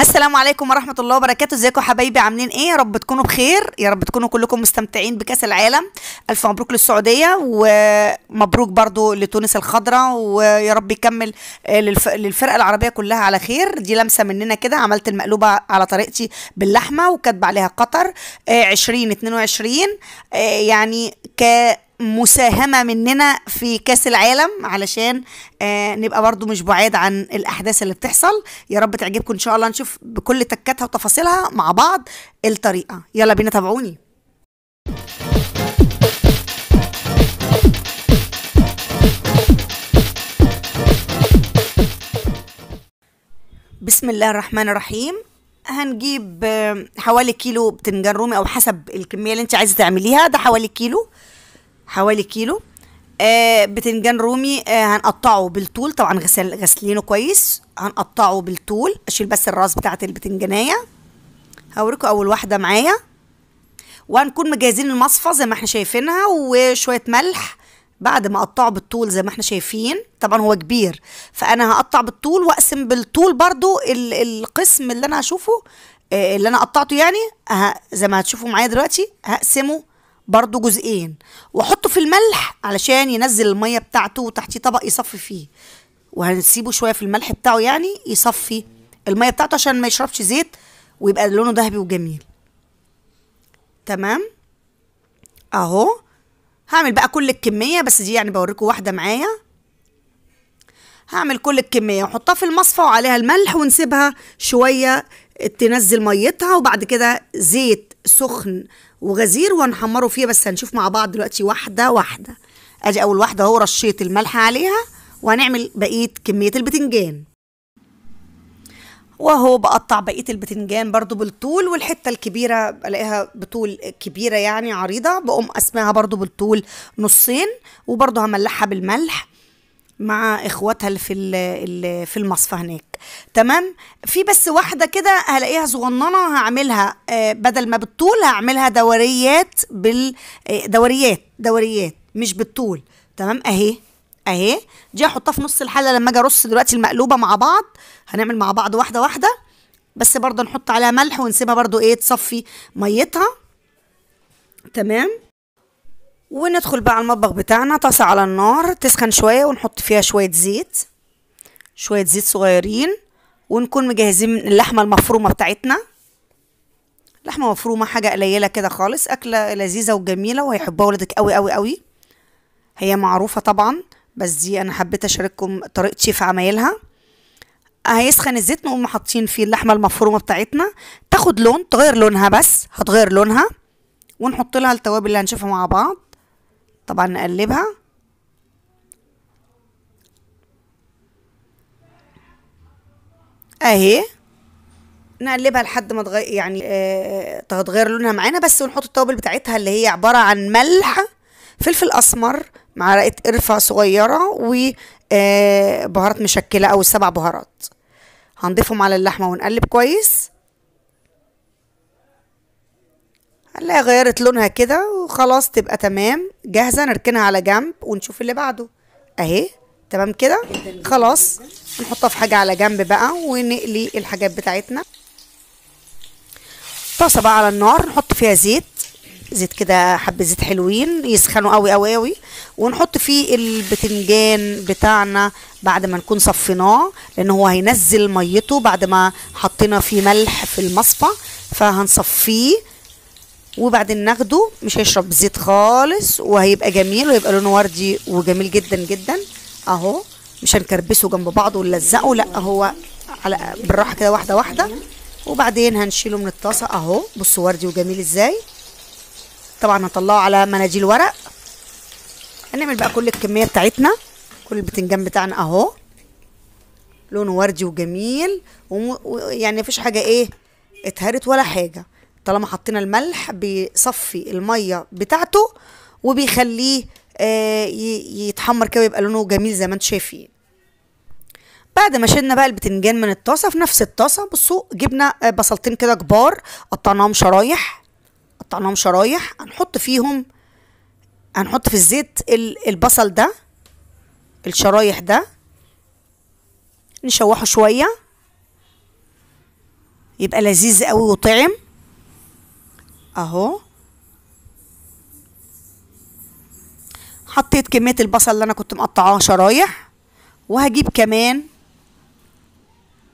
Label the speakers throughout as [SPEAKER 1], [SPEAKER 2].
[SPEAKER 1] السلام عليكم ورحمه الله وبركاته ازيكم حبايبي عاملين ايه يا رب تكونوا بخير يا رب تكونوا كلكم مستمتعين بكاس العالم الف مبروك للسعوديه ومبروك برضو لتونس الخضراء ويا رب يكمل آه، للفرقه العربيه كلها على خير دي لمسه مننا كده عملت المقلوبه على طريقتي باللحمه وكاتبه عليها قطر 20 آه، 22 آه، يعني ك مساهمه مننا في كاس العالم علشان آه نبقى برضو مش بعيد عن الاحداث اللي بتحصل يا رب تعجبكم ان شاء الله نشوف بكل تكاتها وتفاصيلها مع بعض الطريقه يلا بينا تابعوني بسم الله الرحمن الرحيم هنجيب آه، حوالي كيلو بتنجان رومي او حسب الكميه اللي انت عايزه تعمليها ده حوالي كيلو حوالي كيلو آه بتنجان رومي آه هنقطعه بالطول طبعا غسل غسلينه كويس هنقطعه بالطول اشيل بس الراس بتاعه البتنجانيه هوريكم اول واحده معايا وهنكون مجهزين المصفى زي ما احنا شايفينها وشويه ملح بعد ما اقطعه بالطول زي ما احنا شايفين طبعا هو كبير فانا هقطع بالطول واقسم بالطول برضو القسم اللي انا هشوفه آه، اللي انا قطعته يعني أه، زي ما هتشوفوا معايا دلوقتي هقسمه برضو جزئين واحطه في الملح علشان ينزل الميه بتاعته وتحتيه طبق يصفي فيه وهنسيبه شويه في الملح بتاعه يعني يصفي الميه بتاعته عشان ما يشربش زيت ويبقى لونه ذهبي وجميل تمام اهو هعمل بقى كل الكميه بس دي يعني بوريكم واحده معايا هعمل كل الكميه وحطها في المصفى وعليها الملح ونسيبها شويه تنزل ميتها وبعد كده زيت سخن وغزير ونحمره فيه بس هنشوف مع بعض دلوقتي واحده واحده ادي اول واحده اهو رشيت الملح عليها وهنعمل بقيه كميه البتنجان وهو بقطع بقيه البتنجان برضو بالطول والحته الكبيره بلاقيها بطول كبيره يعني عريضه بقوم قسمها برضو بالطول نصين وبرضو هملحها بالملح مع اخواتها اللي في اللي في المصفى هناك تمام في بس واحده كده هلاقيها صغننه هعملها آه، بدل ما بالطول هعملها دوريات بال آه، دوريات دوريات مش بالطول تمام اهي اهي دي احطها في نص الحله لما اجي ارص دلوقتي المقلوبه مع بعض هنعمل مع بعض واحده واحده بس برضه نحط عليها ملح ونسيبها برضه ايه تصفي ميتها تمام وندخل بقى على المطبخ بتاعنا طاسة على النار تسخن شوية ونحط فيها شوية زيت شوية زيت صغيرين ونكون مجهزين اللحمة المفرومة بتاعتنا لحمة مفرومة حاجة قليلة كده خالص أكلة لذيذة وجميلة وهيحبها ولادك قوي قوي قوي هي معروفة طبعا بس دي أنا حبيت أشارككم طريقتي في عمايلها هيسخن الزيت نقوم حاطين فيه اللحمة المفرومة بتاعتنا تاخد لون تغير لونها بس هتغير لونها ونحط لها التوابل اللي هنشوفها مع بعض طبعا نقلبها اهي نقلبها لحد ما تغير يعني آه،, آه تغير لونها معانا بس ونحط التوابل بتاعتها اللي هي عباره عن ملح فلفل اسمر معلقه قرفه صغيره وبهارات آه، مشكله او السبع بهارات هنضيفهم على اللحمه ونقلب كويس هنلاقيها غيرت لونها كده خلاص تبقى تمام جاهزة نركنها على جنب ونشوف اللي بعده اهي تمام كده خلاص نحطها في حاجة على جنب بقى ونقلي الحاجات بتاعتنا طاسة بقى على النار نحط فيها زيت زيت كده حبة زيت حلوين يسخنوا قوي قوي قوي ونحط فيه البتنجان بتاعنا بعد ما نكون صفيناه لان هو هينزل ميته بعد ما حطينا فيه ملح في المصفى فهنصفيه وبعدين ناخده مش هيشرب زيت خالص وهيبقى جميل وهيبقى لونه وردي وجميل جدا جدا اهو مش هنكربسه جنب بعضه ونلزقه لا هو على بالراحه كده واحده واحده وبعدين هنشيله من الطاسه اهو بصوا وردي وجميل ازاي طبعا هنطلعه على مناديل ورق هنعمل بقى كل الكميه بتاعتنا كل البتنجان بتاعنا اهو لونه وردي وجميل ويعني مفيش حاجه ايه اتهرت ولا حاجه طالما حطينا الملح بيصفي الميه بتاعته وبيخليه آه، يتحمر كده ويبقى لونه جميل زي ما انتم شايفين بعد ما شلنا بقى البتنجان من الطاسه في نفس الطاسه بصوا جبنا آه، بصلتين كده كبار قطعناهم شرايح قطعناهم شرايح هنحط فيهم هنحط في الزيت البصل ده الشرايح ده نشوحه شويه يبقى لذيذ قوي وطعم اهو حطيت كمية البصل اللي انا كنت مقطعاه شرايح وهجيب كمان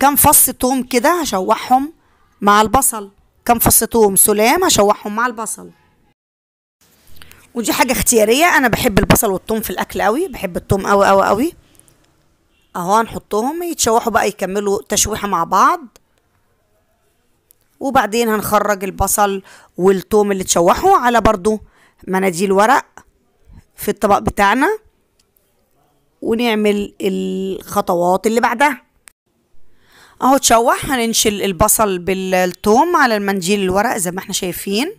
[SPEAKER 1] كام فص توم كده هشوحهم مع البصل كام فص توم سلام هشوحهم مع البصل ودي حاجة اختيارية انا بحب البصل والثوم في الاكل قوي بحب الثوم قوي قوي قوي اهو هنحطهم يتشوحوا بقى يكملوا تشويحة مع بعض وبعدين هنخرج البصل والثوم اللي تشوحوا على برضو مناديل ورق في الطبق بتاعنا ونعمل الخطوات اللي بعدها اهو اتشوح هننشل البصل بالثوم على المنديل الورق زي ما احنا شايفين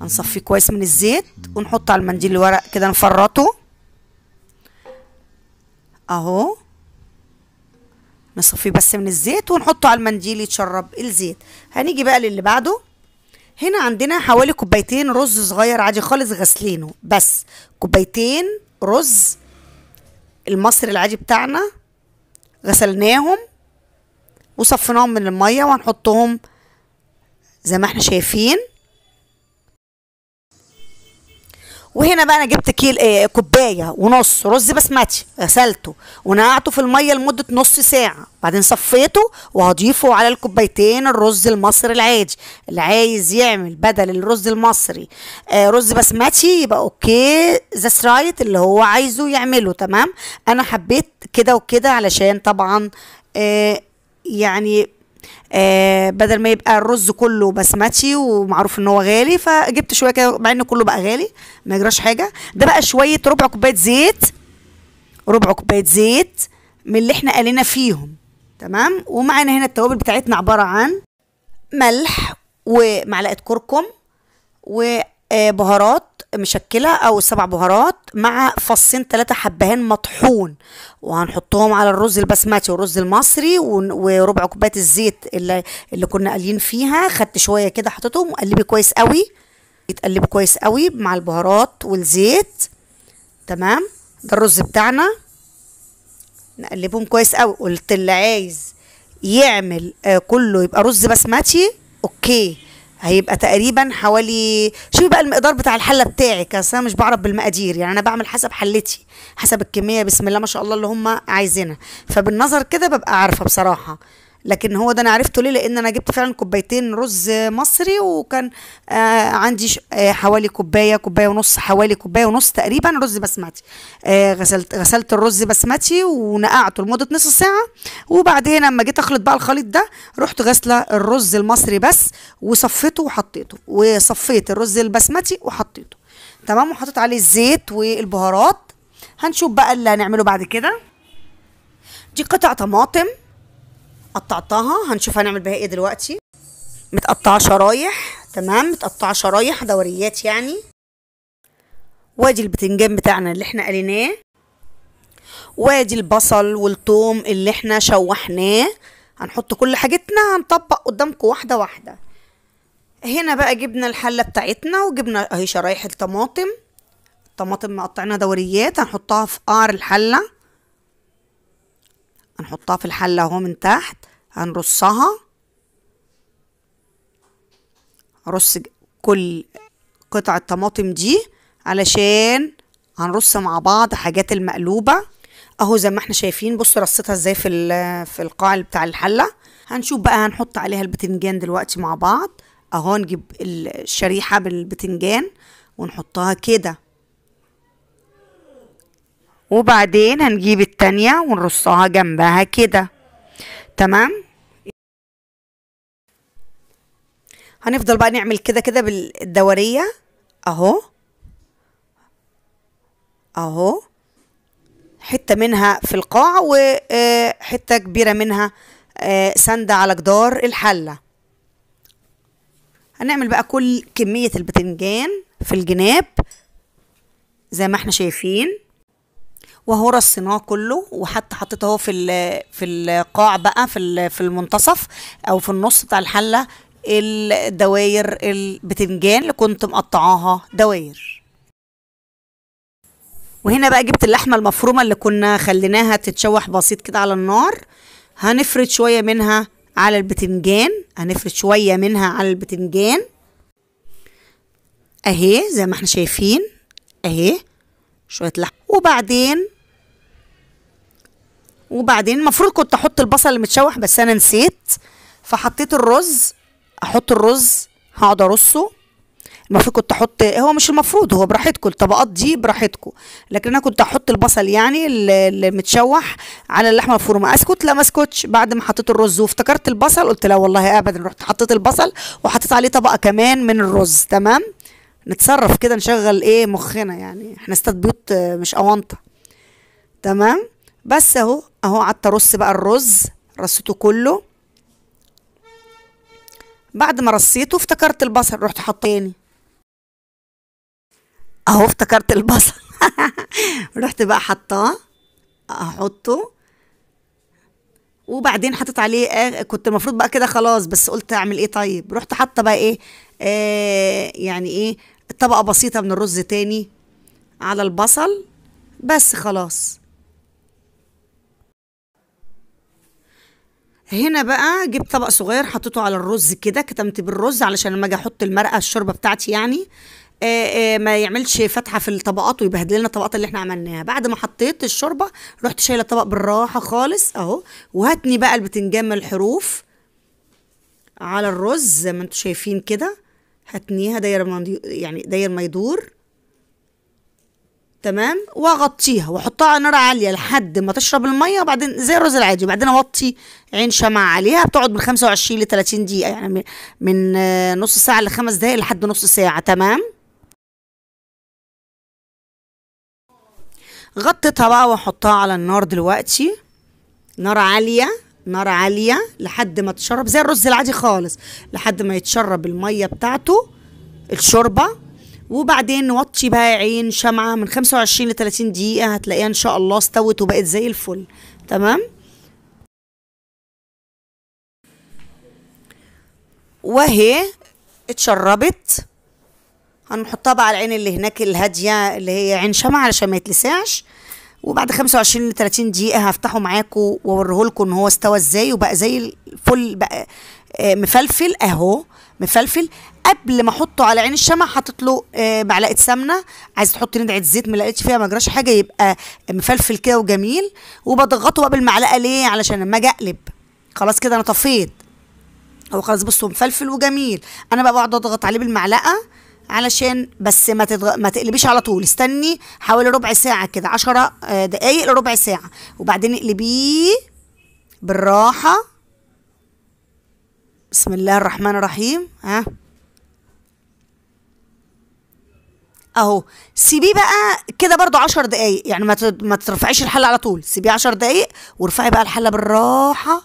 [SPEAKER 1] هنصفيه كويس من الزيت ونحط على المنديل الورق كده نفرطه اهو نصفيه بس من الزيت ونحطه على المنديل يتشرب الزيت هنيجي بقى للي بعده هنا عندنا حوالي كوبايتين رز صغير عادي خالص غسلينه بس كوبايتين رز المصري العادي بتاعنا غسلناهم وصفناهم من الميه وهنحطهم زي ما احنا شايفين وهنا بقى انا جبت كيل آه، كوبايه ونص رز بسمتي غسلته ونقعته في الميه لمده نص ساعه بعدين صفيته وهضيفه على الكوبايتين الرز المصري العادي اللي عايز يعمل بدل الرز المصري آه رز بسمتي يبقى اوكي ذا رايت اللي هو عايزه يعمله تمام انا حبيت كده وكده علشان طبعا آه يعني آه بدل ما يبقى الرز كله بسمتي ومعروف ان هو غالي فجبت شويه كده مع ان كله بقى غالي ما يجراش حاجه ده بقى شويه ربع كوبايه زيت ربع كوبايه زيت من اللي احنا قلينا فيهم تمام ومعانا هنا التوابل بتاعتنا عباره عن ملح ومعلقه كركم وبهارات آه، مشكله او سبع بهارات مع فصين ثلاثه حبهان مطحون وهنحطهم على الرز البسمتي والرز المصري وربع كوبايه الزيت اللي, اللي كنا قالين فيها خدت شويه كده حطيتهم وقلبي كويس قوي يتقلب كويس قوي مع البهارات والزيت تمام ده الرز بتاعنا نقلبهم كويس قوي قلت اللي عايز يعمل آه، كله يبقى رز بسمتي اوكي هيبقى تقريبا حوالي شوفي بقى المقدار بتاع الحله بتاعك اصل انا مش بعرف بالمقادير يعني انا بعمل حسب حلتي حسب الكميه بسم الله ما شاء الله اللي هم عايزينها فبالنظر كده ببقى عارفه بصراحه لكن هو ده انا عرفته ليه لان انا جبت فعلا كوبايتين رز مصري وكان آه عندي آه حوالي كوبايه كوبايه ونص حوالي كوبايه ونص تقريبا رز بسمتي آه غسلت غسلت الرز بسمتي ونقعته لمده نص ساعه وبعدين لما جيت اخلط بقى الخليط ده رحت غاسله الرز المصري بس وصفيته وحطيته وصفيت الرز البسمتي وحطيته تمام وحطيت عليه الزيت والبهارات هنشوف بقى اللي هنعمله بعد كده دي قطع طماطم قطعتها هنشوف هنعمل بيها ايه دلوقتي متقطعه شرايح تمام متقطعه شرايح دوريات يعني وادي البتنجان بتاعنا اللي احنا قليناه وادي البصل والثوم اللي احنا شوحناه هنحط كل حاجتنا هنطبق قدامكم واحده واحده هنا بقى جبنا الحله بتاعتنا وجبنا اهي شرايح الطماطم الطماطم مقطعينها دوريات هنحطها في قعر الحله هنحطها في الحلة اهو من تحت هنرصها رص كل قطع الطماطم دي علشان هنرص مع بعض حاجات المقلوبة اهو زي ما احنا شايفين بص رصتها ازاي في في القاع بتاع الحلة هنشوف بقى هنحط عليها البتنجان دلوقتي مع بعض اهو نجيب الشريحة بالبتنجان ونحطها كده وبعدين هنجيب التانية ونرصها جنبها كده تمام هنفضل بقى نعمل كده كده بالدورية اهو اهو حتة منها في القاع وحتة آه، كبيرة منها آه، سندة على جدار الحلة هنعمل بقى كل كمية البتنجان في الجناب زي ما احنا شايفين وهو الصناعة كله وحتى حطيته اهو في في القاع بقى في في المنتصف او في النص بتاع الحله الدواير البتنجان اللي كنت مقطعاها دواير وهنا بقى جبت اللحمه المفرومه اللي كنا خليناها تتشوح بسيط كده على النار هنفرد شويه منها على البتنجان هنفرد شويه منها على البتنجان اهي زي ما احنا شايفين اهي شويه لحمه وبعدين وبعدين المفروض كنت احط البصل المتشوح بس انا نسيت فحطيت الرز احط الرز هقعد ارصه المفروض كنت احط هو مش المفروض هو براحتكم الطبقات دي براحتكم لكن انا كنت احط البصل يعني المتشوح على اللحمه المفرومه اسكت لا ما اسكتش بعد ما حطيت الرز وافتكرت البصل قلت لا والله ابدا رحت حطيت البصل وحطيت عليه طبقه كمان من الرز تمام نتصرف كده نشغل ايه مخنا يعني احنا استاد بيوت مش اونطه تمام بس اهو اهو قعدت ارص بقى الرز رصيته كله بعد ما رصيته افتكرت البصل رحت حطاني تاني اهو افتكرت البصل رحت بقى حطاه احطه وبعدين حطيت عليه آه كنت المفروض بقى كده خلاص بس قلت اعمل ايه طيب رحت حاطه بقى ايه آه يعني ايه طبقه بسيطه من الرز تاني على البصل بس خلاص هنا بقى جبت طبق صغير حطيته على الرز كده كتمت بالرز علشان لما اجي احط المرقه الشوربه بتاعتي يعني آآ آه، آآ آه، ما يعملش فتحه في الطبقات ويبهدل لنا الطبقات اللي احنا عملناها بعد ما حطيت الشوربه رحت شايله الطبق بالراحه خالص اهو وهاتني بقى البتنجان من الحروف على الرز زي ما انتم شايفين كده هاتنيها داير يعني داير ما يدور تمام واغطيها واحطها على نار عاليه لحد ما تشرب الميه وبعدين زي الرز العادي وبعدين اوطي عين شمع عليها بتقعد من 25 ل 30 دقيقه يعني من آه، نص ساعه لخمس دقائق لحد نص ساعه تمام غطيتها بقى واحطها على النار دلوقتي نار عاليه نار عاليه لحد ما تشرب زي الرز العادي خالص لحد ما يتشرب الميه بتاعته الشوربه وبعدين نوطي بقى عين شمعة من 25 ل 30 دقيقة هتلاقيها ان شاء الله استوت وبقت زي الفل تمام وهي اتشربت هنحطها بقى على العين اللي هناك الهادية اللي هي عين شمعة علشان ما يتلسعش وبعد 25 ل 30 دقيقة هفتحه معاكم لكم ان هو استوى ازاي وبقى زي الفل بقى آه، مفلفل اهو مفلفل قبل ما احطه على عين الشمع حاطط له آه، معلقه سمنه عايز تحط ندعه زيت ما لقيتش فيها ما جراش حاجه يبقى مفلفل كده وجميل وبضغطه بقى بالمعلقه ليه علشان لما اجي اقلب خلاص كده انا طفيت هو خلاص بصوا مفلفل وجميل انا بقى بقعد اضغط عليه بالمعلقه علشان بس ما تضغ... ما تقلبيش على طول استني حوالي ربع ساعه كده 10 آه، دقائق لربع ساعه وبعدين اقلبيه بالراحه بسم الله الرحمن الرحيم ها اهو سيبيه بقى كده برضو عشر دقايق يعني ما ما ترفعيش الحله على طول سيبيه عشر دقايق وارفعي بقى الحله بالراحه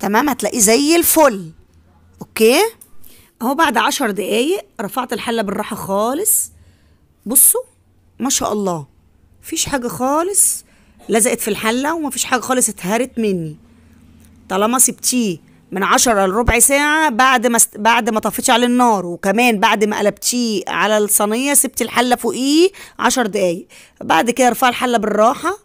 [SPEAKER 1] تمام هتلاقيه زي الفل اوكي اهو بعد عشر دقايق رفعت الحله بالراحه خالص بصوا ما شاء الله فيش حاجه خالص لزقت في الحله وما فيش حاجه خالص اتهرت مني طالما سبتيه من عشرة لربع ساعة بعد ما بعد ما طفيتش على النار وكمان بعد ما قلبتيه على الصينية سبت الحلة فوقيه عشر دقايق بعد كده ارفعي الحلة بالراحة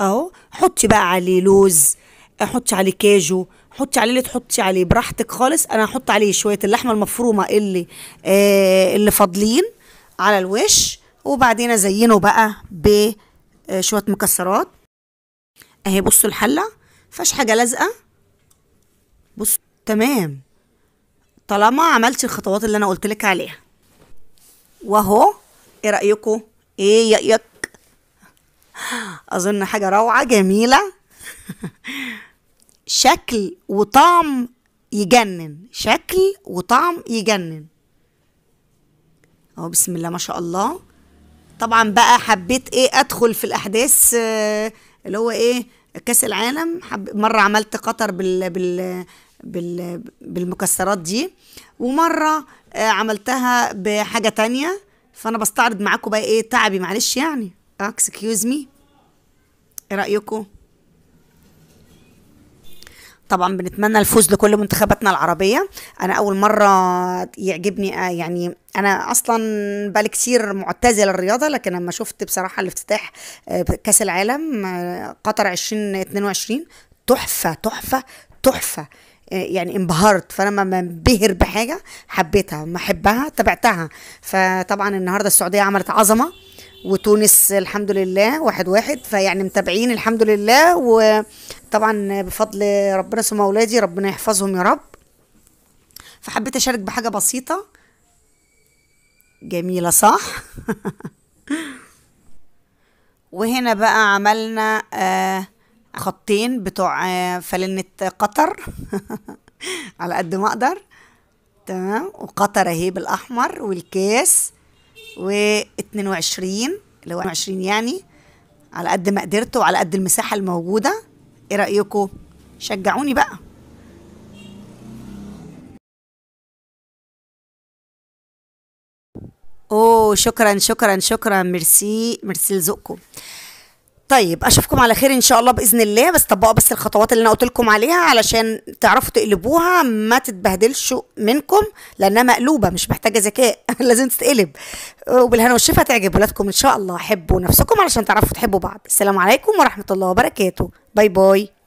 [SPEAKER 1] اهو حطي بقى عليه لوز حطي عليه كاجو حطي عليه اللي تحطي عليه براحتك خالص انا هحط عليه شويه اللحمه المفرومه اللي آه اللي فاضلين على الوش وبعدين ازينه بقى بشويه آه، مكسرات اهي بصوا الحله فيهاش حاجه لازقه بص تمام طالما عملت الخطوات اللي انا قلت لك عليها واهو ايه رايكم ايه ياك اظن حاجه روعه جميله شكل وطعم يجنن شكل وطعم يجنن اهو بسم الله ما شاء الله طبعا بقى حبيت ايه ادخل في الاحداث آه، اللي هو ايه كاس العالم مره عملت قطر بال بال بال بالمكسرات دي ومره آه، عملتها بحاجه تانية فانا بستعرض معاكم بقى ايه تعبي معلش يعني اكسكيوز آه، مي ايه رايكم طبعا بنتمنى الفوز لكل منتخباتنا العربيه انا اول مره يعجبني آه، يعني انا اصلا بقالي كتير معتزله الرياضه لكن لما شفت بصراحه الافتتاح آه، كاس العالم آه، قطر 2022 تحفه تحفه تحفه يعني انبهرت فانا لما بنبهر بحاجه حبيتها ما احبها تابعتها فطبعا النهارده السعوديه عملت عظمه وتونس الحمد لله واحد واحد فيعني متابعين الحمد لله وطبعا بفضل ربنا سمى اولادي ربنا يحفظهم يا رب فحبيت اشارك بحاجه بسيطه جميله صح وهنا بقى عملنا آه، خطين بتوع آه، فلنة قطر على قد ما اقدر تمام وقطر اهي بالاحمر والكاس و22 اللي هو 20 يعني على قد ما قدرت وعلى قد المساحة الموجودة ايه رأيكم شجعوني بقى اوه شكرا شكرا شكرا ميرسي ميرسي لذوقكم طيب اشوفكم على خير ان شاء الله باذن الله بس طبقوا بس الخطوات اللي انا قلت لكم عليها علشان تعرفوا تقلبوها ما تتبهدلش منكم لانها مقلوبه مش محتاجه ذكاء لازم تتقلب وبالهنا والشفا تعجب ولادكم ان شاء الله حبوا نفسكم علشان تعرفوا تحبوا بعض السلام عليكم ورحمه الله وبركاته باي باي